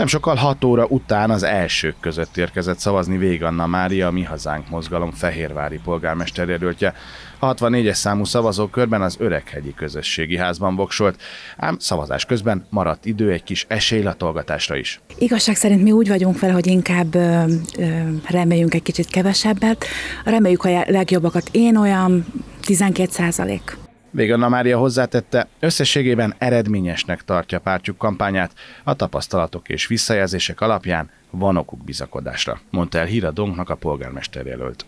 Nem sokkal 6 óra után az elsők között érkezett szavazni anna Mária, a Mi Hazánk mozgalom fehérvári polgármester jelöltje. A 64-es számú szavazókörben az Öreghegyi közösségi házban voksolt, ám szavazás közben maradt idő egy kis esélylatolgatásra is. Igazság szerint mi úgy vagyunk vele, hogy inkább ö, ö, reméljünk egy kicsit kevesebbet. Reméljük a legjobbakat. Én olyan 12 százalék. Még Anna Mária hozzátette, összességében eredményesnek tartja pártjuk kampányát, a tapasztalatok és visszajelzések alapján van okuk bizakodásra, mondta el híradónknak a polgármester jelölt.